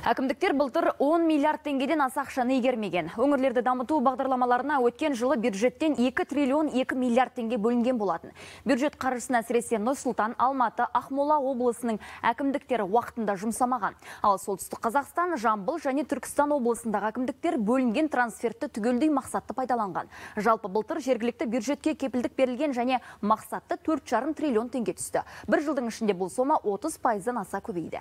Әкімдіктер былтыр 10 миллиард теңгеден аса ақшаны игермеген. Өңірлерді дамыту бағдарламаларына өткен жылы бюджеттен 2 триллион 2 миллиард теңге бөлінген болатын. Бюджет қаржысын әсіресе нұр Алматы, Ақмола облысының әкімдіктері уақытында жұмсамаған. Ал солтүстік Қазақстан, Жамбыл және Түркістан облысындағы әкімдіктер бөлінген трансфертті түгелдей мақсатты пайдаланған. Жалпы былтыр жергілікті бюджетке кепілдік берілген және мақсатты 4,5 триллион теңге түсті. Бір жылдың ішінде бұл сома 30 пайыздан аса көбейді.